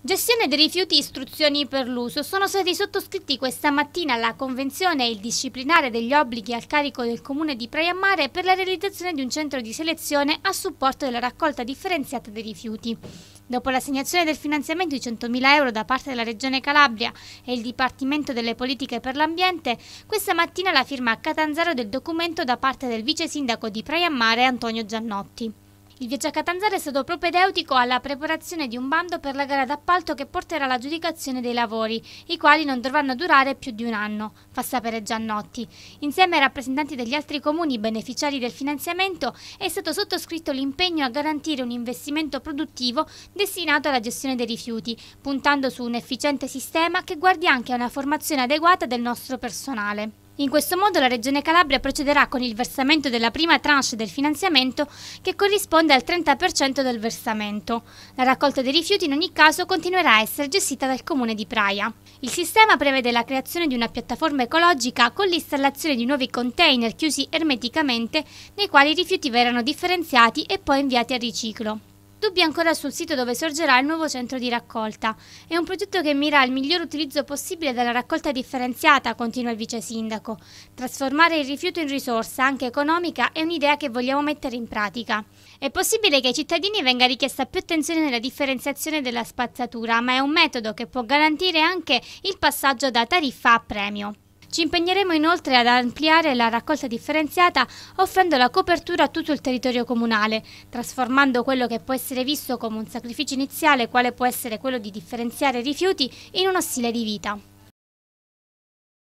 Gestione dei rifiuti e istruzioni per l'uso. Sono stati sottoscritti questa mattina la convenzione e il disciplinare degli obblighi al carico del comune di Praia Mare per la realizzazione di un centro di selezione a supporto della raccolta differenziata dei rifiuti. Dopo l'assegnazione del finanziamento di 100.000 euro da parte della Regione Calabria e il Dipartimento delle Politiche per l'Ambiente, questa mattina la firma a Catanzaro del documento da parte del vice sindaco di Praia Mare Antonio Giannotti. Il viaggio a Catanzaro è stato propedeutico alla preparazione di un bando per la gara d'appalto che porterà all'aggiudicazione dei lavori, i quali non dovranno durare più di un anno, fa sapere Giannotti. Insieme ai rappresentanti degli altri comuni beneficiari del finanziamento è stato sottoscritto l'impegno a garantire un investimento produttivo destinato alla gestione dei rifiuti, puntando su un efficiente sistema che guardi anche a una formazione adeguata del nostro personale. In questo modo la Regione Calabria procederà con il versamento della prima tranche del finanziamento che corrisponde al 30% del versamento. La raccolta dei rifiuti in ogni caso continuerà a essere gestita dal Comune di Praia. Il sistema prevede la creazione di una piattaforma ecologica con l'installazione di nuovi container chiusi ermeticamente nei quali i rifiuti verranno differenziati e poi inviati al riciclo. Dubbi ancora sul sito dove sorgerà il nuovo centro di raccolta. È un progetto che mira al miglior utilizzo possibile della raccolta differenziata, continua il vice sindaco. Trasformare il rifiuto in risorsa, anche economica, è un'idea che vogliamo mettere in pratica. È possibile che ai cittadini venga richiesta più attenzione nella differenziazione della spazzatura, ma è un metodo che può garantire anche il passaggio da tariffa a premio. Ci impegneremo inoltre ad ampliare la raccolta differenziata offrendo la copertura a tutto il territorio comunale, trasformando quello che può essere visto come un sacrificio iniziale, quale può essere quello di differenziare i rifiuti, in uno stile di vita.